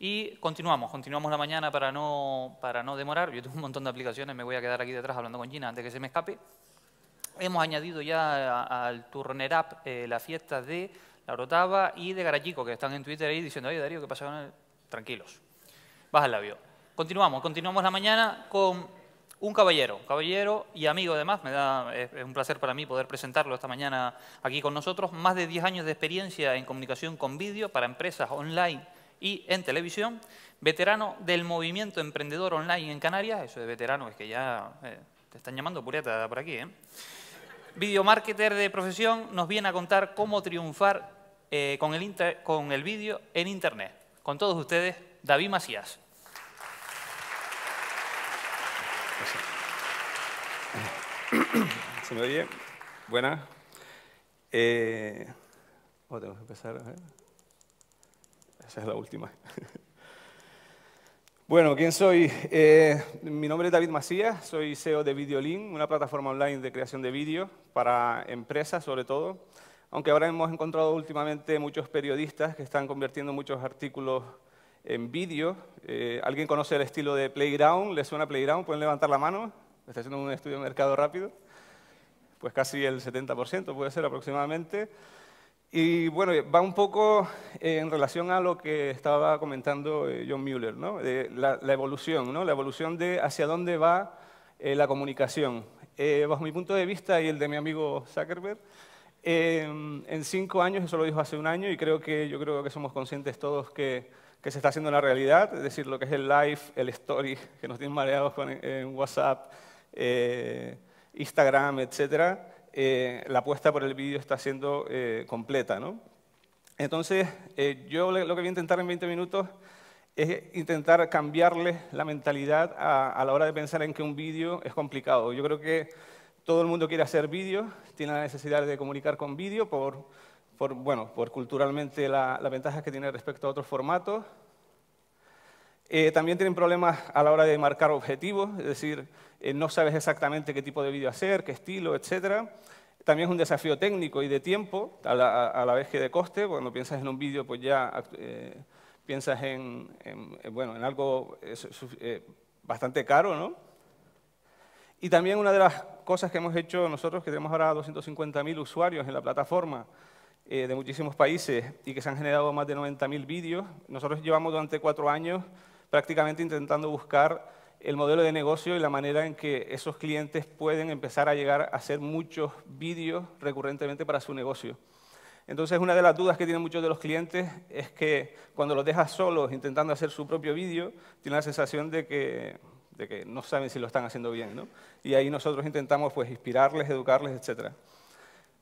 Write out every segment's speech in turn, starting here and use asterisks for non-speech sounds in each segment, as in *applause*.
Y continuamos, continuamos la mañana para no, para no demorar. Yo tengo un montón de aplicaciones, me voy a quedar aquí detrás hablando con Gina antes que se me escape. Hemos añadido ya al Turner App eh, la fiesta de La Orotava y de Garachico, que están en Twitter ahí diciendo, oye Darío, ¿qué pasa con él? Tranquilos, baja el labio. Continuamos, continuamos la mañana con un caballero, caballero y amigo además, me da, es, un placer para mí poder presentarlo esta mañana aquí con nosotros, más de 10 años de experiencia en comunicación con vídeo para empresas online y en televisión, veterano del movimiento emprendedor online en Canarias, eso de veterano es que ya eh, te están llamando pureta por aquí, ¿eh? Videomarketer de profesión nos viene a contar cómo triunfar eh, con el, el vídeo en Internet. Con todos ustedes, David Macías. ¿Se me oye? Buenas. Eh, oh, tengo que empezar? A esa es la última. *laughs* Bueno, ¿quién soy? Eh, mi nombre es David Macías, soy CEO de Videolink, una plataforma online de creación de vídeo para empresas sobre todo. Aunque ahora hemos encontrado últimamente muchos periodistas que están convirtiendo muchos artículos en vídeo. Eh, ¿Alguien conoce el estilo de Playground? Le suena Playground? ¿Pueden levantar la mano? Está haciendo un estudio de mercado rápido. Pues casi el 70% puede ser aproximadamente. Y bueno, va un poco eh, en relación a lo que estaba comentando eh, John Mueller, ¿no? de la, evolución, ¿no? la evolución de hacia dónde va eh, la comunicación. Eh, bajo mi punto de vista y el de mi amigo Zuckerberg, en cinco años, eso lo dijo hace un año, y creo que yo creo que somos conscientes todos que, que se está haciendo la realidad, es decir, lo que es el live, el story, que nos tienen mareados con, en WhatsApp, Instagram, etcétera eh, la apuesta por el vídeo está siendo eh, completa. Entonces, eh, yo lo que voy a intentar en 20 minutos es intentar cambiarle la mentalidad a, la hora de pensar en que un vídeo es complicado. Yo creo que todo el mundo quiere hacer vídeo, tiene la necesidad de comunicar con vídeo por, bueno, por culturalmente la ventaja que tiene respecto a otros formatos, eh, también tienen problemas a la hora de marcar objetivos, es decir, eh, no sabes exactamente qué tipo de vídeo hacer, qué estilo, etc. También es un desafío técnico y de tiempo, a la, vez que de coste. Cuando piensas en un vídeo, pues ya eh, piensas en, bueno, en algo bastante caro, ¿no? Y también una de las cosas que hemos hecho nosotros, que tenemos ahora 250.000 usuarios en la plataforma, de muchísimos países y que se han generado más de 90.000 vídeos. Nosotros llevamos durante cuatro años prácticamente intentando buscar el modelo de negocio y la manera en que esos clientes pueden empezar a llegar a hacer muchos vídeos recurrentemente para su negocio. Entonces, una de las dudas que tienen muchos de los clientes es que cuando los dejas solos intentando hacer su propio vídeo, tienen la sensación de que, de que no saben si lo están haciendo bien. Y ahí nosotros intentamos pues, inspirarles, educarles, etcétera.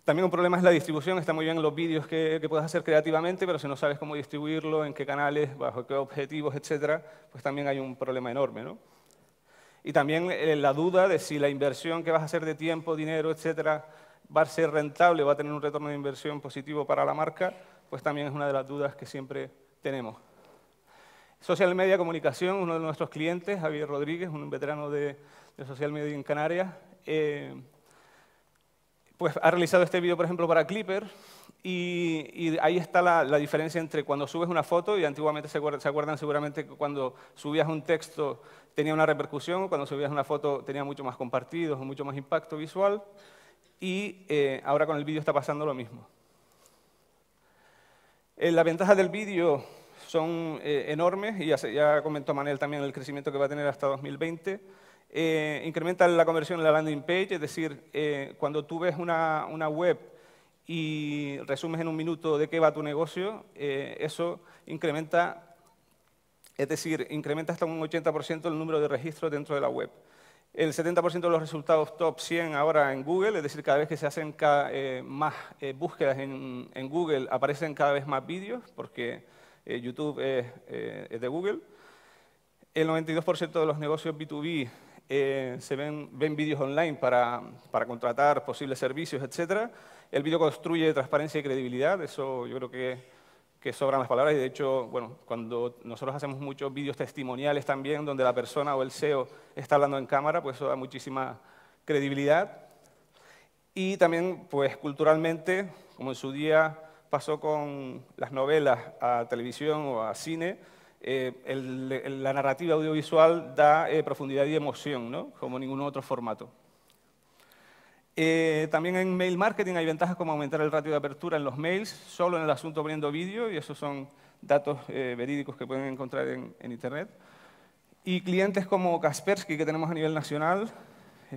También un problema es la distribución. Está muy bien los vídeos que, que, puedes hacer creativamente, pero si no sabes cómo distribuirlo, en qué canales, bajo qué objetivos, etcétera, pues también hay un problema enorme. Y también eh, la duda de si la inversión que vas a hacer de tiempo, dinero, etcétera, va a ser rentable, va a tener un retorno de inversión positivo para la marca, pues también es una de las dudas que siempre tenemos. Social Media Comunicación, uno de nuestros clientes, Javier Rodríguez, un veterano de, Social Media en Canarias, eh, pues ha realizado este vídeo, por ejemplo, para Clipper, y, ahí está la, diferencia entre cuando subes una foto, y antiguamente se, acuerdan seguramente que cuando subías un texto tenía una repercusión, cuando subías una foto tenía mucho más compartidos, mucho más impacto visual, y eh, ahora con el vídeo está pasando lo mismo. Eh, las ventajas del vídeo son eh, enormes, y ya, ya comentó Manel también el crecimiento que va a tener hasta 2020, eh, incrementa la conversión en la landing page, es decir, eh, cuando tú ves una, web y resumes en un minuto de qué va tu negocio, eh, eso incrementa, es decir, incrementa hasta un 80% el número de registros dentro de la web. El 70% de los resultados top 100 ahora en Google, es decir, cada vez que se hacen más búsquedas en, Google, aparecen cada vez más vídeos, porque YouTube es de Google. El 92% de los negocios B2B eh, se ven, ven vídeos online para, contratar posibles servicios, etc. El vídeo construye transparencia y credibilidad, eso yo creo que, sobran las palabras. Y de hecho, cuando nosotros hacemos muchos vídeos testimoniales también, donde la persona o el CEO está hablando en cámara, pues eso da muchísima credibilidad. Y también, pues culturalmente, como en su día pasó con las novelas a televisión o a cine, eh, la narrativa audiovisual da eh, profundidad y emoción, ¿no? como ningún otro formato. Eh, también en mail marketing hay ventajas como aumentar el ratio de apertura en los mails, solo en el asunto poniendo vídeo, y esos son datos verídicos que pueden encontrar en, Internet. Y clientes como Kaspersky, que tenemos a nivel nacional,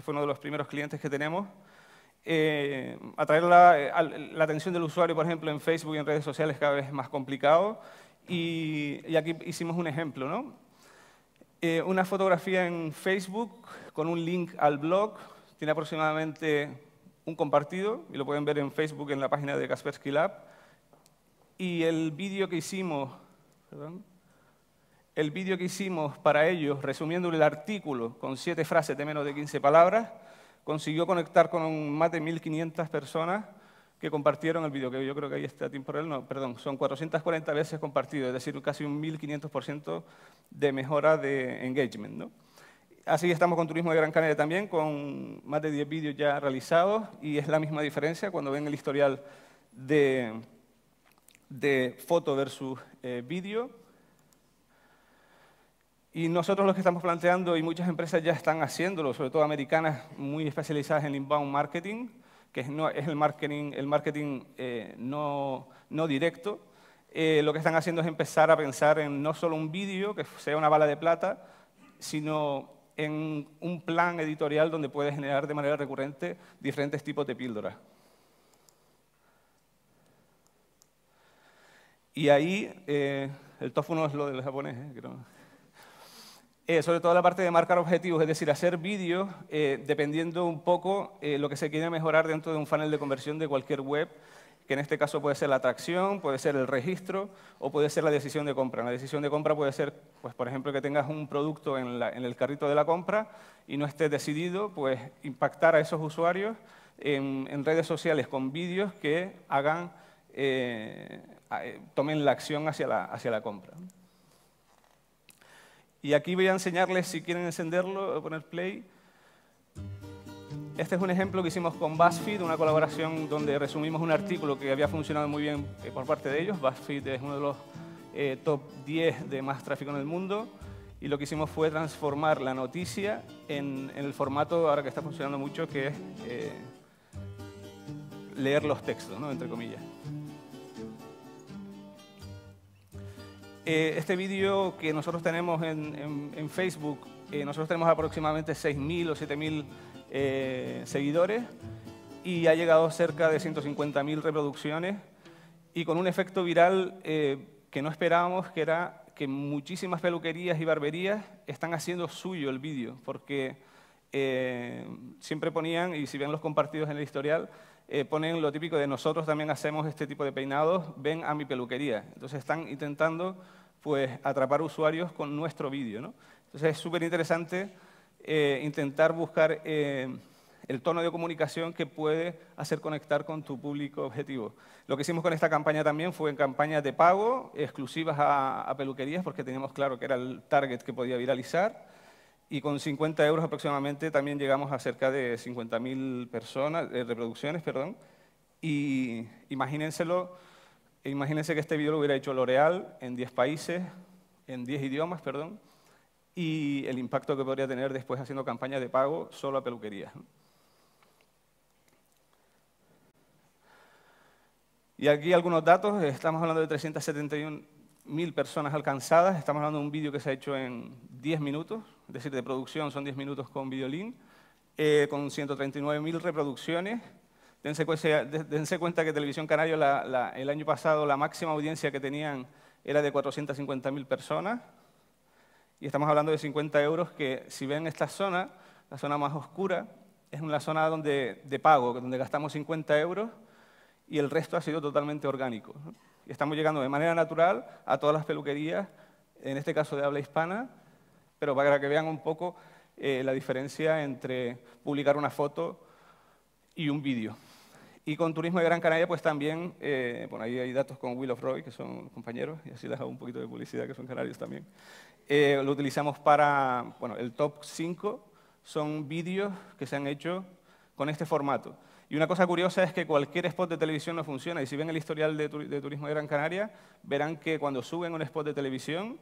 fue uno de los primeros clientes que tenemos, atraer la, la, atención del usuario, por ejemplo, en Facebook y en redes sociales cada vez es más complicado y, aquí hicimos un ejemplo, eh, una fotografía en Facebook con un link al blog, tiene aproximadamente un compartido, y lo pueden ver en Facebook en la página de Kaspersky Lab. Y el vídeo que hicimos, el vídeo que hicimos para ellos, resumiendo el artículo con siete frases de menos de 15 palabras, consiguió conectar con más de 1.500 personas que compartieron el vídeo, que yo creo que ahí está real, no, perdón, son 440 veces compartido, es decir, casi un 1.500% de mejora de engagement. ¿no? Así estamos con Turismo de Gran Canaria también, con más de 10 vídeos ya realizados, y es la misma diferencia cuando ven el historial de, de foto versus eh, vídeo. Y nosotros los que estamos planteando, y muchas empresas ya están haciéndolo, sobre todo americanas muy especializadas en inbound marketing, no, es el marketing, el marketing eh, no, directo, eh, lo que están haciendo es empezar a pensar en no solo un vídeo que sea una bala de plata, sino en un plan editorial donde puede generar de manera recurrente diferentes tipos de píldoras. Y ahí, eh, el tofu es lo del japonés, creo. Eh, sobre todo la parte de marcar objetivos, es decir, hacer vídeos eh, dependiendo un poco eh, lo que se quiera mejorar dentro de un funnel de conversión de cualquier web, que en este caso puede ser la atracción, puede ser el registro o puede ser la decisión de compra. La decisión de compra puede ser, pues, por ejemplo, que tengas un producto en, el carrito de la compra y no estés decidido, pues impactar a esos usuarios en, redes sociales con vídeos que hagan, tomen la acción hacia la compra. Y aquí voy a enseñarles, si quieren encenderlo, voy poner play. Este es un ejemplo que hicimos con BuzzFeed, una colaboración donde resumimos un artículo que había funcionado muy bien eh, por parte de ellos. BuzzFeed es uno de los eh, top 10 de más tráfico en el mundo. Y lo que hicimos fue transformar la noticia en, el formato, ahora que está funcionando mucho, que es eh, leer los textos, ¿no? entre comillas. Eh, este vídeo que nosotros tenemos en, Facebook, eh, nosotros tenemos aproximadamente 6.000 o 7.000 eh, seguidores y ha llegado a cerca de 150.000 reproducciones y con un efecto viral eh, que no esperábamos, que era que muchísimas peluquerías y barberías están haciendo suyo el vídeo, porque siempre ponían, y si ven los compartidos en el historial, ponen lo típico de nosotros también hacemos este tipo de peinados, ven a mi peluquería. Entonces están intentando pues, atrapar usuarios con nuestro vídeo. Entonces es súper interesante eh, intentar buscar eh, el tono de comunicación que puede hacer conectar con tu público objetivo. Lo que hicimos con esta campaña también fue en campañas de pago, exclusivas a, peluquerías, porque teníamos claro que era el target que podía viralizar y con 50 euros aproximadamente también llegamos a cerca de 50.000 personas, eh, reproducciones, perdón, y imagínenselo Imagínense que este video lo hubiera hecho L'Oreal en 10 países, en 10 idiomas, perdón, y el impacto que podría tener después haciendo campañas de pago solo a peluquerías. Y aquí algunos datos, estamos hablando de 371.000 personas alcanzadas, estamos hablando de un vídeo que se ha hecho en 10 minutos, es decir, de producción son 10 minutos con violín eh, con 139.000 reproducciones, Dense, cuenta que Televisión Canario el año pasado la máxima audiencia que tenían era de 450.000 personas y estamos hablando de 50 euros que si ven esta zona, la zona más oscura, es una zona de pago, donde gastamos 50 euros y el resto ha sido totalmente orgánico. Y estamos llegando de manera natural a todas las peluquerías, en este caso de habla hispana, pero para que vean un poco eh, la diferencia entre publicar una foto y un vídeo. Y con Turismo de Gran Canaria, pues también, eh, bueno, ahí hay datos con Will of Roy, que son compañeros, y así les hago un poquito de publicidad, que son canarios también. Eh, lo utilizamos para, bueno, el top 5 son vídeos que se han hecho con este formato. Y una cosa curiosa es que cualquier spot de televisión no funciona. Y si ven el historial de, de Turismo de Gran Canaria, verán que cuando suben un spot de televisión,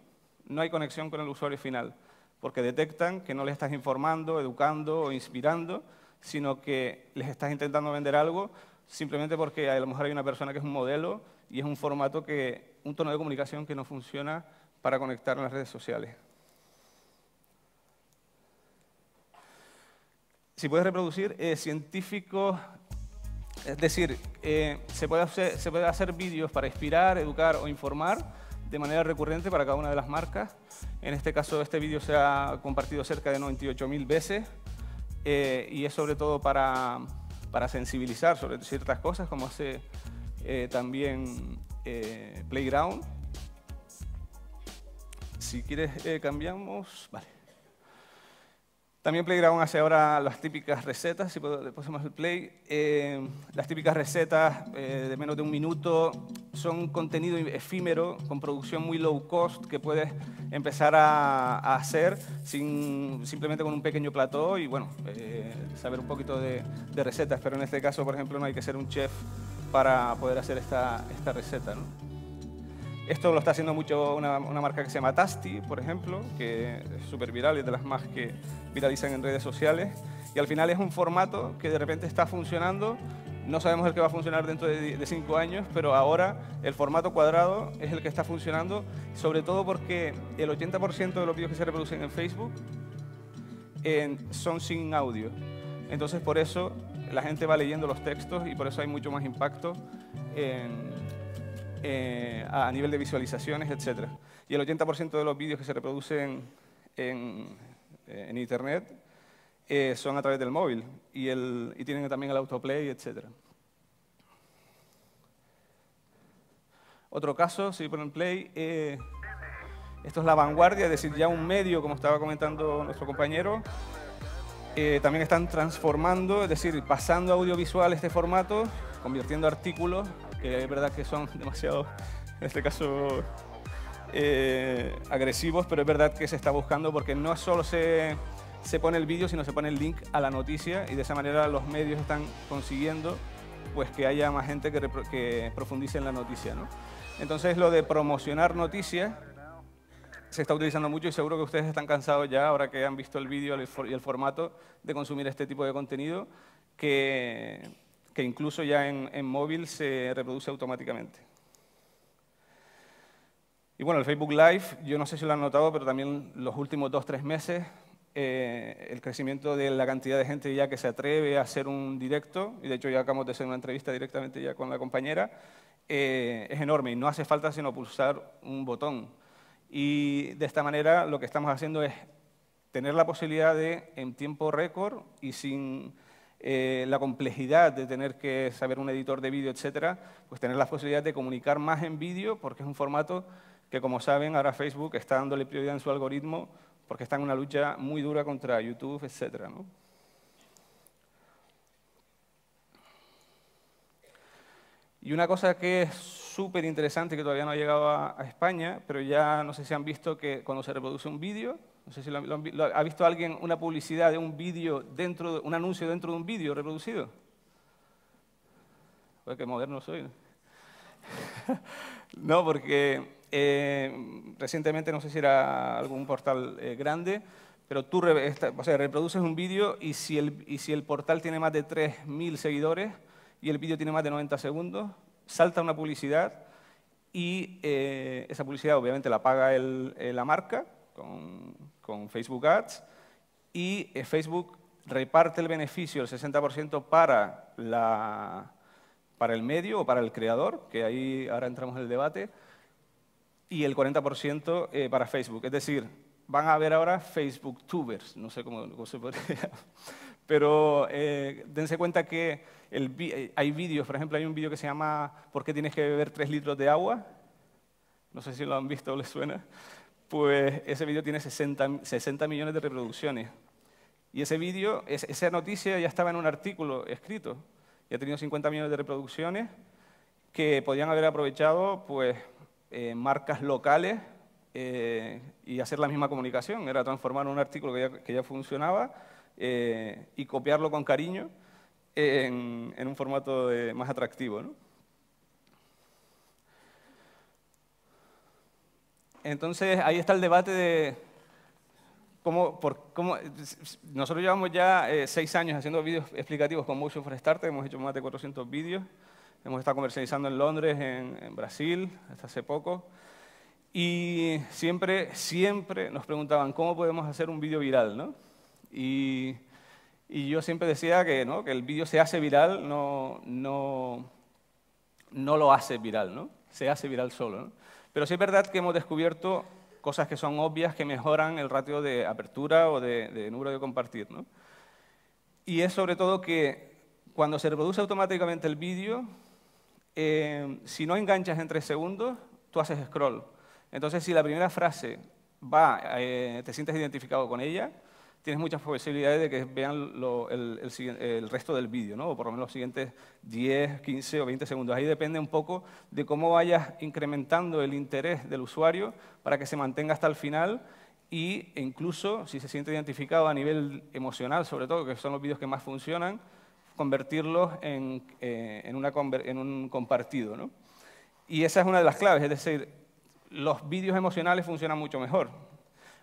no hay conexión con el usuario final, porque detectan que no les estás informando, educando o inspirando, sino que les estás intentando vender algo simplemente porque a lo mejor hay una persona que es un modelo y es un formato que, un tono de comunicación que no funciona para conectar en las redes sociales. Si puedes reproducir, eh, científicos, es decir, eh, se puede hacer, se hacer vídeos para inspirar, educar o informar de manera recurrente para cada una de las marcas. En este caso, este vídeo se ha compartido cerca de 98.000 veces eh, y es sobre todo para para sensibilizar sobre ciertas cosas, como hace eh, también eh, Playground. Si quieres, eh, cambiamos. Vale. También Playground hace ahora las típicas recetas, si el play. Eh, las típicas recetas eh, de menos de un minuto son contenido efímero, con producción muy low cost, que puedes empezar a, hacer simplemente con un pequeño plató y bueno, eh, saber un poquito de, recetas. Pero en este caso, por ejemplo, no hay que ser un chef para poder hacer esta, receta. Esto lo está haciendo mucho una, marca que se llama Tasty, por ejemplo, que es súper viral y de las más que viralizan en redes sociales. Y al final es un formato que de repente está funcionando. No sabemos el que va a funcionar dentro de, cinco años, pero ahora el formato cuadrado es el que está funcionando, sobre todo porque el 80% de los vídeos que se reproducen en Facebook son sin audio. Entonces por eso la gente va leyendo los textos y por eso hay mucho más impacto en, eh, a nivel de visualizaciones, etc. Y el 80% de los vídeos que se reproducen en, eh, Internet eh, son a través del móvil y, tienen también el autoplay, etc. Otro caso, si ponen play, esto es la vanguardia, es decir, ya un medio, como estaba comentando nuestro compañero, también están transformando, es decir, pasando audiovisual este formato, convirtiendo artículos que es verdad que son *laughs* demasiado, en este caso, eh, agresivos, pero es verdad que se está buscando porque no solo se, se pone el vídeo, sino se pone el link a la noticia y de esa manera los medios están consiguiendo pues que haya más gente que, profundice en la noticia. ¿no? Entonces lo de promocionar noticias se está utilizando mucho y seguro que ustedes están cansados ya, ahora que han visto el vídeo y el formato, de consumir este tipo de contenido, que que incluso ya en, móvil se reproduce automáticamente. Y bueno, el Facebook Live, yo no sé si lo han notado, pero también los últimos dos, tres meses, eh, el crecimiento de la cantidad de gente ya que se atreve a hacer un directo, y de hecho ya acabamos de hacer una entrevista directamente ya con la compañera, eh, es enorme y no hace falta sino pulsar un botón. Y de esta manera lo que estamos haciendo es tener la posibilidad de, en tiempo récord y sin eh, la complejidad de tener que saber un editor de vídeo, etcétera, pues tener la posibilidad de comunicar más en vídeo porque es un formato que, como saben, ahora Facebook está dándole prioridad en su algoritmo porque está en una lucha muy dura contra YouTube, etcétera. ¿no? Y una cosa que es súper interesante, que todavía no ha llegado a España, pero ya no sé si han visto que cuando se reproduce un vídeo, no sé si lo, ha visto alguien una publicidad de un vídeo dentro, un anuncio dentro de un vídeo reproducido. Pues qué moderno soy. ¿no? *laughs* porque eh, recientemente, no sé si era algún portal eh, grande, pero tú reproduces un vídeo y, si el, si el portal tiene más de 3.000 seguidores y el vídeo tiene más de 90 segundos, salta una publicidad y eh, esa publicidad obviamente la paga la marca con, Facebook Ads y eh, Facebook reparte el beneficio, el 60% para, la, para el medio o para el creador, que ahí ahora entramos en el debate, y el 40% eh, para Facebook. Es decir, van a haber ahora Facebook tubers, no sé cómo, se podría *laughs* Pero eh, dense cuenta que hay vídeos, por ejemplo, hay un vídeo que se llama ¿Por qué tienes que beber 3 litros de agua? No sé si lo han visto o les suena pues ese vídeo tiene 60, millones de reproducciones. Y ese vídeo, esa noticia ya estaba en un artículo escrito, ya ha tenido 50 millones de reproducciones, que podían haber aprovechado pues, eh, marcas locales eh, y hacer la misma comunicación. Era transformar un artículo que ya, funcionaba eh, y copiarlo con cariño en, un formato más atractivo. ¿no? Entonces ahí está el debate de cómo, nosotros llevamos ya eh, seis años haciendo vídeos explicativos con Motion for hemos hecho más de 400 vídeos, hemos estado comercializando en Londres, en, Brasil, hasta hace poco. Y siempre, siempre nos preguntaban, ¿cómo podemos hacer un vídeo viral? ¿no? Y, yo siempre decía que, ¿no? que el vídeo se hace viral, no, no, no lo hace viral, ¿no? se hace viral solo. ¿no? Pero sí es verdad que hemos descubierto cosas que son obvias que mejoran el ratio de apertura o de, número de compartir. Y es sobre todo que cuando se reproduce automáticamente el vídeo, eh, si no enganchas en tres segundos, tú haces scroll. Entonces, si la primera frase va, eh, te sientes identificado con ella, tienes muchas posibilidades de que vean el, resto del vídeo, ¿no? o por lo menos los siguientes 10, 15 o 20 segundos. Ahí depende un poco de cómo vayas incrementando el interés del usuario para que se mantenga hasta el final e incluso si se siente identificado a nivel emocional, sobre todo, que son los vídeos que más funcionan, convertirlos eh, en, un compartido. ¿no? Y esa es una de las claves, es decir, los vídeos emocionales funcionan mucho mejor,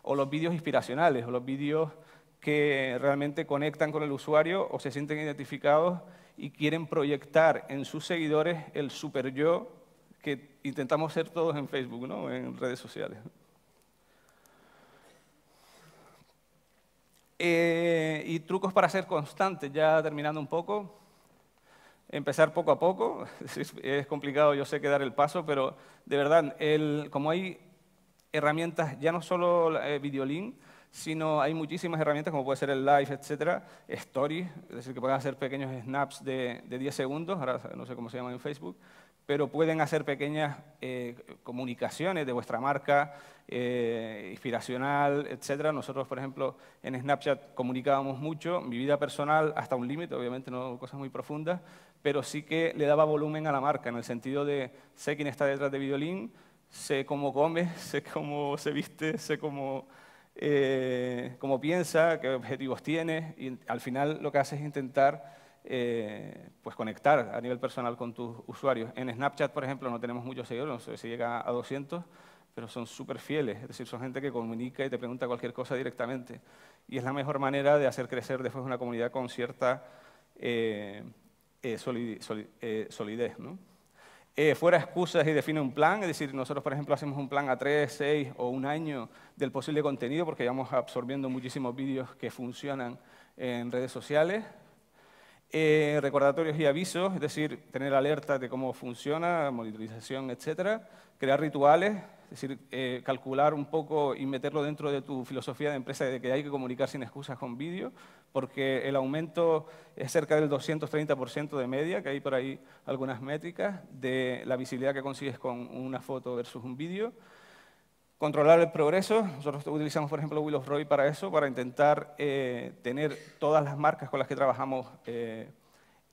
o los vídeos inspiracionales, o los vídeos que realmente conectan con el usuario o se sienten identificados y quieren proyectar en sus seguidores el super yo que intentamos ser todos en Facebook, ¿no? en redes sociales. Eh, y trucos para ser constante, ya terminando un poco. Empezar poco a poco, *laughs* es complicado, yo sé que dar el paso, pero de verdad, el, como hay herramientas, ya no solo eh, Videolink, sino hay muchísimas herramientas como puede ser el live, etcétera, stories, es decir, que pueden hacer pequeños snaps de, de 10 segundos, ahora no sé cómo se llama en Facebook, pero pueden hacer pequeñas eh, comunicaciones de vuestra marca, eh, inspiracional, etcétera. Nosotros, por ejemplo, en Snapchat comunicábamos mucho, mi vida personal hasta un límite, obviamente no cosas muy profundas, pero sí que le daba volumen a la marca, en el sentido de sé quién está detrás de violín sé cómo come, *laughs* sé cómo se viste, sé cómo eh, cómo piensa, qué objetivos tiene, y al final lo que hace es intentar eh, pues conectar a nivel personal con tus usuarios. En Snapchat, por ejemplo, no tenemos muchos seguidores, no sé si llega a 200, pero son súper fieles, es decir, son gente que comunica y te pregunta cualquier cosa directamente. Y es la mejor manera de hacer crecer después una comunidad con cierta eh, solidez. ¿no? Eh, fuera excusas y define un plan. Es decir, nosotros, por ejemplo, hacemos un plan a tres, seis o un año del posible contenido porque vamos absorbiendo muchísimos vídeos que funcionan en redes sociales. Eh, recordatorios y avisos, es decir, tener alerta de cómo funciona, monitorización, etcétera. Crear rituales, es decir, eh, calcular un poco y meterlo dentro de tu filosofía de empresa de que hay que comunicar sin excusas con vídeo, porque el aumento es cerca del 230% de media, que hay por ahí algunas métricas, de la visibilidad que consigues con una foto versus un vídeo. Controlar el progreso, nosotros utilizamos por ejemplo Will of Roy para eso, para intentar eh, tener todas las marcas con las que trabajamos eh,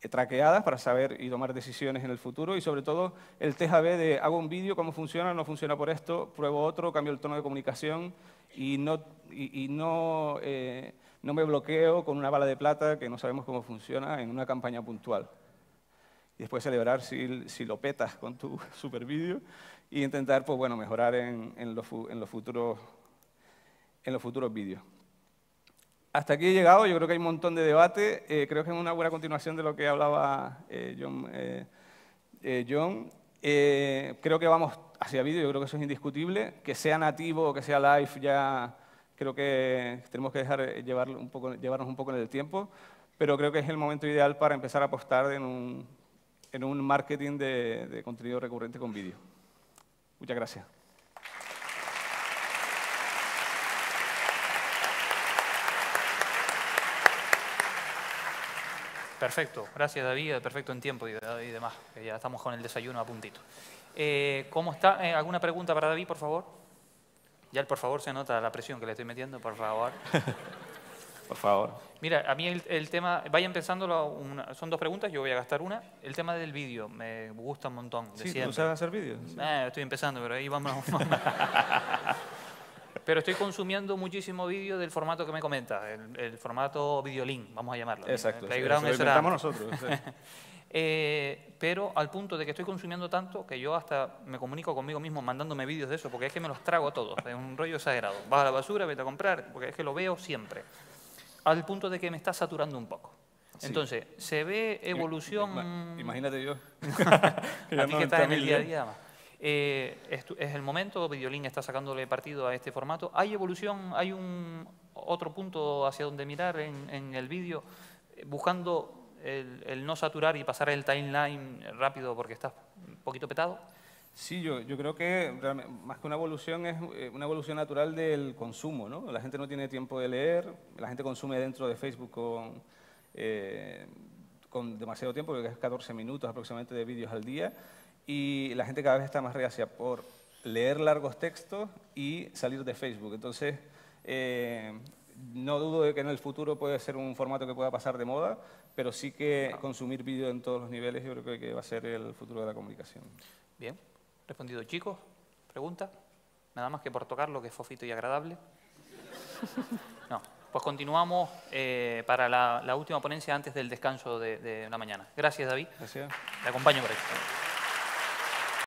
traqueadas para saber y tomar decisiones en el futuro y sobre todo el test de hago un vídeo, cómo funciona, no funciona por esto, pruebo otro, cambio el tono de comunicación y no, no, eh, no me bloqueo con una bala de plata que no sabemos cómo funciona en una campaña puntual. Y después celebrar si, lo petas con tu *laughs* super vídeo y intentar pues, bueno, mejorar en, en futuros, en los futuros vídeos hasta aquí he llegado, yo creo que hay un montón de debate, eh, creo que es una buena continuación de lo que hablaba eh, John. Eh, creo que vamos hacia vídeo, yo creo que eso es indiscutible, que sea nativo o que sea live ya creo que tenemos que dejar llevarnos un poco en el tiempo, pero creo que es el momento ideal para empezar a apostar en un, marketing de contenido recurrente con vídeo. Muchas gracias. Perfecto, gracias David, perfecto en tiempo y, demás. Ya estamos con el desayuno a puntito. Eh, ¿Cómo está? Eh, ¿Alguna pregunta para David, por favor? Ya el por favor se nota la presión que le estoy metiendo, por favor. *laughs* por favor. Mira, a mí el, tema, vayan empezando. son dos preguntas, yo voy a gastar una. El tema del vídeo, me gusta un montón. sí, ¿tú sabes hacer vídeos? Eh, estoy empezando, pero ahí vamos. *laughs* Pero estoy consumiendo muchísimo vídeo del formato que me comenta, el, formato videolink, vamos a llamarlo. Exacto. Playground nosotros. *laughs* Eh, pero al punto de que estoy consumiendo tanto que yo hasta me comunico conmigo mismo mandándome vídeos de eso, porque es que me los trago todos, es un rollo exagerado. Vas a la basura, vete a comprar, porque es que lo veo siempre. Al punto de que me está saturando un poco. Entonces, se ve evolución... Imagínate yo. *laughs* *laughs* a ti que en el día a día. Eh, es, el momento, Videolink está sacándole partido a este formato. ¿Hay evolución? ¿Hay un otro punto hacia donde mirar en, el vídeo? Eh, buscando el, no saturar y pasar el timeline rápido porque está un poquito petado. Sí, yo, creo que más que una evolución es eh, una evolución natural del consumo. ¿no? La gente no tiene tiempo de leer, la gente consume dentro de Facebook con, demasiado tiempo, que es 14 minutos aproximadamente de vídeos al día y la gente cada vez está más reacia por leer largos textos y salir de Facebook. Entonces, eh, no dudo de que en el futuro puede ser un formato que pueda pasar de moda, pero sí que consumir vídeo en todos los niveles yo creo que va a ser el futuro de la comunicación. Bien, respondido chicos, pregunta, nada más que por tocar lo que es fofito y agradable. *laughs* No, pues continuamos eh, para la, última ponencia antes del descanso de, la mañana. Gracias David. Gracias. Te acompaño por ahí.